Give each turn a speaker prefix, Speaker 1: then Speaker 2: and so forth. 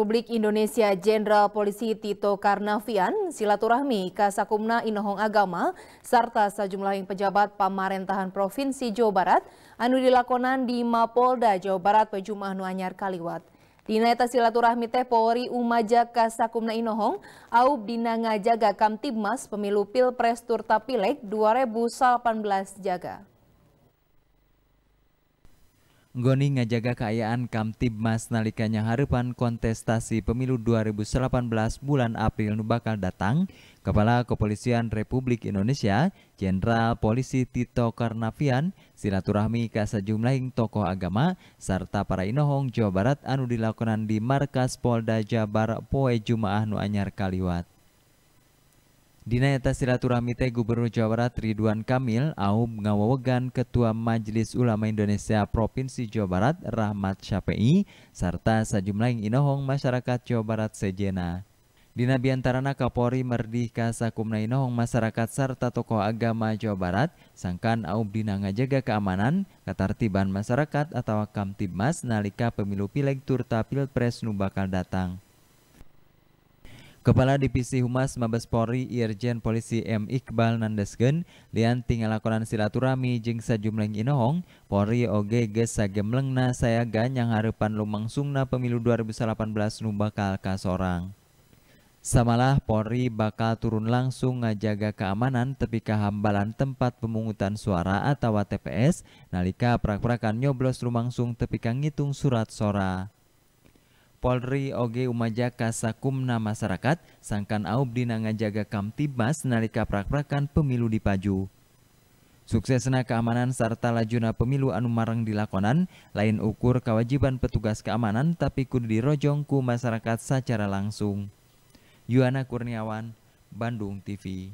Speaker 1: Republik Indonesia Jenderal Polisi Tito Karnavian, silaturahmi Kasakumna Inohong Agama, serta sejumlah yang pejabat pemerintahan Provinsi Jawa Barat, anu dilakonan di Mapolda Jawa Barat pejumah Nuanyar Kaliwat. Dinaeta silaturahmi teh Polri Umaja Kasakumna Inohong, aub dina ngajaga Kamtibmas pemilu Pilpres Turta Pileg 2018 jaga.
Speaker 2: Goni ngajaga keayaan Mas nalikanya harapan kontestasi pemilu 2018 bulan April nu bakal datang, Kepala Kepolisian Republik Indonesia, Jenderal Polisi Tito Karnavian, silaturahmi ke sejumlah tokoh agama, serta para inohong Jawa Barat anu dilakukan di Markas Polda Jabar Poe Jumaah Nuanyar Kaliwat. Dina eta silaturahmi teh Gubernur Jawa Barat Ridwan Kamil Aum ngawawegan Ketua Majelis Ulama Indonesia Provinsi Jawa Barat Rahmat Syafi'i serta yang inohong masyarakat Jawa Barat sejena. Dina biantarana Kapolri Merdika Sakumna Inohong masyarakat serta tokoh agama Jawa Barat sangkan Aum dina ngajaga keamanan, ketertiban masyarakat atau kamtibmas nalika pemilu pileg turta pilpres nubakal datang. Kepala Divisi Humas Mabes Polri Irjen Polisi M Iqbal Nandesgen tinggal ngalakonan silaturahmi jeung sajumleng inohong Polri oge geus sagemlengna sayagan yang harapan lumangsungna pemilu 2018 nu bakal kasorang. Samalah Polri bakal turun langsung ngajaga keamanan tepi ka tempat pemungutan suara atau TPS nalika prak-prakan nyoblos lumangsung tepi ka ngitung surat suara. Polri oge umaja kasakumna masyarakat sangkan aub dina ngajaga Tibas nalika prak-prakan pemilu di Paju. Suksesna keamanan serta lajuna pemilu anu marang dilakonan lain ukur kewajiban petugas keamanan tapi kudu dirojong ku masyarakat secara langsung. Yuana Kurniawan, Bandung TV